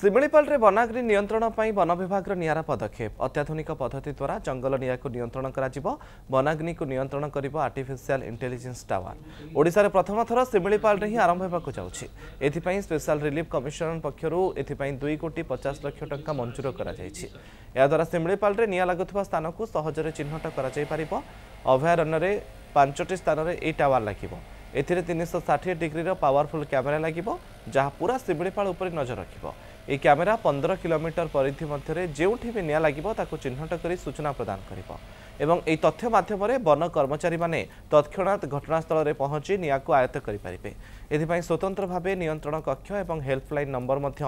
ଶିମିଳିପାଳରେ ବନାଗ୍ରୀ ନିୟନ୍ତ୍ରଣ ପାଇଁ ବନ ବିଭାଗର ନିଆରା ପଦକ୍ଷେପ ଅତ୍ୟାଧୁନିକ ପଦ୍ଧତି ଦ୍ୱାରା ଜଙ୍ଗଲ ନିଆଁକୁ ନିୟନ୍ତ୍ରଣ କରାଯିବ ବନାଗ୍ନିକୁ ନିୟନ୍ତ୍ରଣ କରିବ ଆର୍ଟିଫିସିଆଲ ଇଣ୍ଟେଲିଜେନ୍ସ ଟାୱାର ଓଡ଼ିଶାରେ ପ୍ରଥମ ଥର ଶିମିଳିପାଳରେ ହିଁ ଆରମ୍ଭ ହେବାକୁ ଯାଉଛି ଏଥିପାଇଁ ସ୍ପେଶାଲ ରିଲିଫ୍ କମିଶନ ପକ୍ଷରୁ ଏଥିପାଇଁ ଦୁଇ କୋଟି ପଚାଶ ଲକ୍ଷ ଟଙ୍କା ମଞ୍ଜୁର କରାଯାଇଛି ଏହାଦ୍ୱାରା ଶିମିଳିପାଳରେ ନିଆଁ ଲାଗୁଥିବା ସ୍ଥାନକୁ ସହଜରେ ଚିହ୍ନଟ କରାଯାଇପାରିବ ଅଭୟାରଣ୍ୟରେ ପାଞ୍ଚଟି ସ୍ଥାନରେ ଏହି ଟାୱାର ଲାଗିବ ଏଥିରେ ତିନିଶହ ଷାଠିଏ ଡିଗ୍ରୀର ପାୱାରଫୁଲ୍ କ୍ୟାମେରା ଲାଗିବ ଯାହା ପୁରା ଶିମିଳିପାଳ ଉପରେ ନଜର ରଖିବ ଏହି କ୍ୟାମେରା ପନ୍ଦର କିଲୋମିଟର ପରିଧି ମଧ୍ୟରେ ଯେଉଁଠି ବି ନିଆଁ ଲାଗିବ ତାକୁ ଚିହ୍ନଟ କରି ସୂଚନା ପ୍ରଦାନ କରିବ ଏବଂ ଏହି ତଥ୍ୟ ମାଧ୍ୟମରେ ବନ କର୍ମଚାରୀମାନେ ତତ୍କ୍ଷଣାତ୍ ଘଟଣାସ୍ଥଳରେ ପହଞ୍ଚି ନିଆଁକୁ ଆୟତ୍ତ କରିପାରିବେ ଏଥିପାଇଁ ସ୍ୱତନ୍ତ୍ର ଭାବେ ନିୟନ୍ତ୍ରଣ କକ୍ଷ ଏବଂ ହେଲ୍ପଲାଇନ୍ ନମ୍ବର ମଧ୍ୟ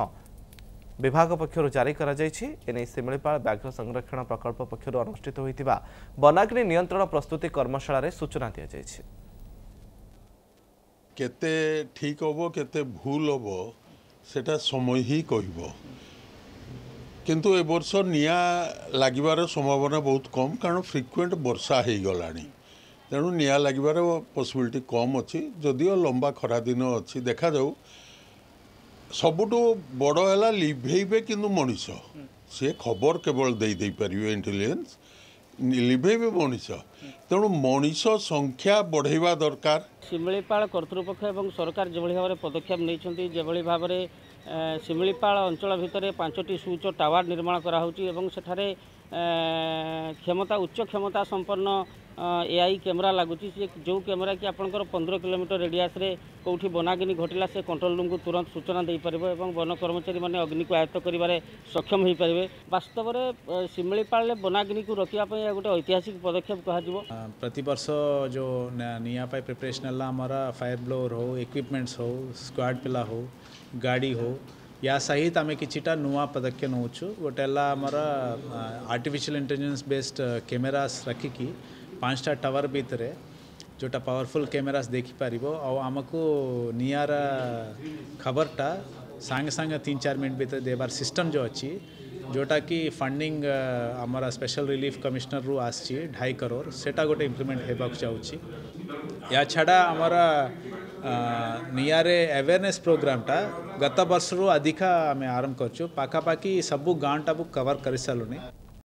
ବିଭାଗ ପକ୍ଷରୁ ଜାରି କରାଯାଇଛି ଏନେଇ ଶିମିଳିପାଳ ବ୍ୟାଘ୍ର ସଂରକ୍ଷଣ ପ୍ରକଳ୍ପ ପକ୍ଷରୁ ଅନୁଷ୍ଠିତ ହୋଇଥିବା ବନାଗ୍ନି ନିୟନ୍ତ୍ରଣ ପ୍ରସ୍ତୁତି କର୍ମଶାଳାରେ ସୂଚନା ଦିଆଯାଇଛି କେତେ ଠିକ୍ ହେବ କେତେ ଭୁଲ ସେଇଟା ସମୟ ହିଁ କହିବ କିନ୍ତୁ ଏ ବର୍ଷ ନିଆଁ ଲାଗିବାର ସମ୍ଭାବନା ବହୁତ କମ୍ କାରଣ ଫ୍ରିକ୍ୱେଣ୍ଟ ବର୍ଷା ହେଇଗଲାଣି ତେଣୁ ନିଆଁ ଲାଗିବାର ପସିବିଲିଟି କମ୍ ଅଛି ଯଦିଓ ଲମ୍ବା ଖରାଦିନ ଅଛି ଦେଖାଯାଉ ସବୁଠୁ ବଡ଼ ହେଲା ଲିଭେଇବେ କିନ୍ତୁ ମଣିଷ ସିଏ ଖବର କେବଳ ଦେଇ ଦେଇପାରିବେ ଇଣ୍ଟେଲିଜେନ୍ସ ଲିଭେଇବେ ମଣିଷ ତେଣୁ ମଣିଷ ସଂଖ୍ୟା ବଢ଼େଇବା ଦରକାର ଶିମିଳିପାଳ କର୍ତ୍ତୃପକ୍ଷ ଏବଂ ସରକାର ଯେଭଳି ଭାବରେ ପଦକ୍ଷେପ ନେଇଛନ୍ତି ଯେଭଳି ଭାବରେ ଶିମିଳିପାଳ ଅଞ୍ଚଳ ଭିତରେ ପାଞ୍ଚଟି ସୁଉଚ୍ଚ ଟାୱାର ନିର୍ମାଣ କରାହେଉଛି ଏବଂ ସେଠାରେ କ୍ଷମତା ଉଚ୍ଚ କ୍ଷମତା ସମ୍ପନ୍ନ ए आई कैमेरा लगुच जो कैमेरा कि आप पंद्रह किलोमीटर रेडियास कौटि बनागिनी घटला से कंट्रोल रूम को तुरंत सूचना दे पार और वन कर्मचारी मैंने अग्नि को आयत्त करें सक्षम हो पारे बास्तव में शिमिपा बनागिनी को रखापी गोटे ऐतिहासिक पदक्षेप कह प्रतर्ष जो निपाई प्रिपेरेसन आमर फायर ब्लोर हो इक्विपमेंट्स हो स्क्वाड पिला हो गाड़ी हो या सहित आम कि नुआ पदक्षेप नौ गोटेला आर्टिफिशियल इंटेलीजेन्स बेस्ड कैमेरास रखिकी पांचटा टावर भितर जोटा पावरफुल कैमेरास देखी पार आम को निर खबरटा सांगे सांगे तीन चार मिनट भितर देवार सिस्टम जो अच्छी जोटा कि फंडिंग आमर स्पेशल रिलीफ रु रू ढाई करोर से गोटे इम्प्लीमेंट होगा या छड़ा आमर निरे अवेयरनेस प्रोग्रामा गत बर्ष रू अधिका आम आरंभ कर सब गाँव गाँटा कवर कर सारूनी